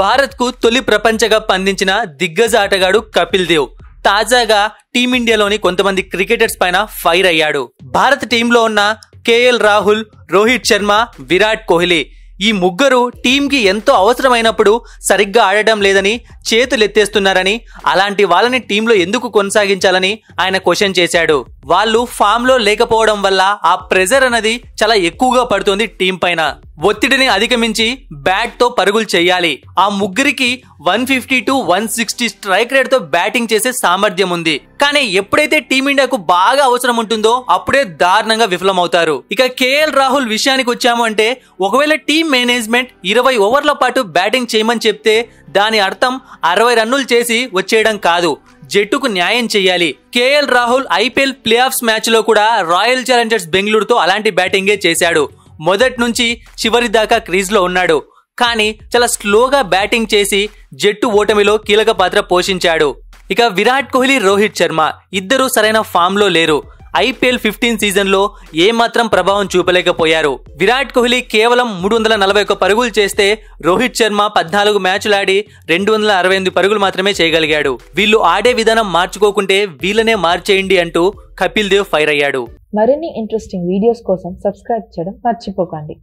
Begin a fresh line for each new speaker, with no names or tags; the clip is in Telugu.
భారత్కు
తొలి ప్రపంచ కప్ అందించిన దిగ్గజ ఆటగాడు కపిల్ దేవ్ తాజాగా టీమిండియాలోని కొంతమంది క్రికెటర్స్ పైన ఫైర్ అయ్యాడు భారత్ టీంలో ఉన్న కేఎల్ రాహుల్ రోహిత్ శర్మ విరాట్ కోహ్లీ ఈ ముగ్గురు టీంకి ఎంతో అవసరమైనప్పుడు సరిగ్గా ఆడడం లేదని చేతులెత్తేస్తున్నారని అలాంటి వాళ్ళని టీంలో ఎందుకు కొనసాగించాలని ఆయన క్వశ్చన్ చేశాడు వాళ్ళు ఫామ్ లో లేకపోవడం వల్ల ఆ ప్రెజర్ అనేది చాలా ఎక్కువగా పడుతుంది టీం పైన ఒత్తిడిని అధిగమించి బ్యాట్ తో పరుగులు చేయాలి ఆ ముగ్గురికి one fifty two one sixty strike rate తో బ్యాటింగ్ చేసే సామర్థ్యం ఉంది కానీ ఎప్పుడైతే టీమిండియాకు బాగా అవసరం ఉంటుందో అప్పుడే దారుణంగా విఫలమవుతారు ఇక కేఎల్ రాహుల్ విషయానికి వచ్చాము అంటే ఒకవేళ టీం మేనేజ్మెంట్ ఇరవై ఓవర్ల పాటు బ్యాటింగ్ చేయమని చెప్తే దాని అర్థం అరవై రన్నులు చేసి వచ్చేయడం కాదు జట్టుకు న్యాయం చేయాలి KL Rahul IPL playoffs match లో కూడా రాయల్ ఛాలెంజర్స్ బెంగళూరుతో అలాంటి బ్యాటింగే చేశాడు మొదటి నుంచి చివరి దాకా క్రీజ్ లో ఉన్నాడు కానీ చాలా స్లోగా బ్యాటింగ్ చేసి జట్టు ఓటమిలో కీలక పాత్ర పోషించాడు ఇక విరాట్ కోహ్లీ రోహిత్ శర్మ ఇద్దరూ సరైన ఫామ్లో లేరు ఐపీఎల్ ఫిఫ్టీన్ సీజన్లో ఏమాత్రం ప్రభావం చూపలేకపోయారు విరాట్ కోహ్లీ కేవలం మూడు వందల నలభై ఒక్క పరుగులు చేస్తే రోహిత్ శర్మ పద్నాలుగు మ్యాచ్లాడి రెండు వందల అరవై ఎనిమిది పరుగులు మాత్రమే చేయగలిగాడు వీళ్ళు ఆడే విధానం మార్చుకోకుంటే వీళ్ళనే మార్చేయండి అంటూ కపిల్ దేవ్ ఫైర్ అయ్యాడు
మరిన్ని ఇంట్రెస్టింగ్ వీడియోస్ కోసం సబ్స్క్రైబ్ చేయడం మర్చిపోకండి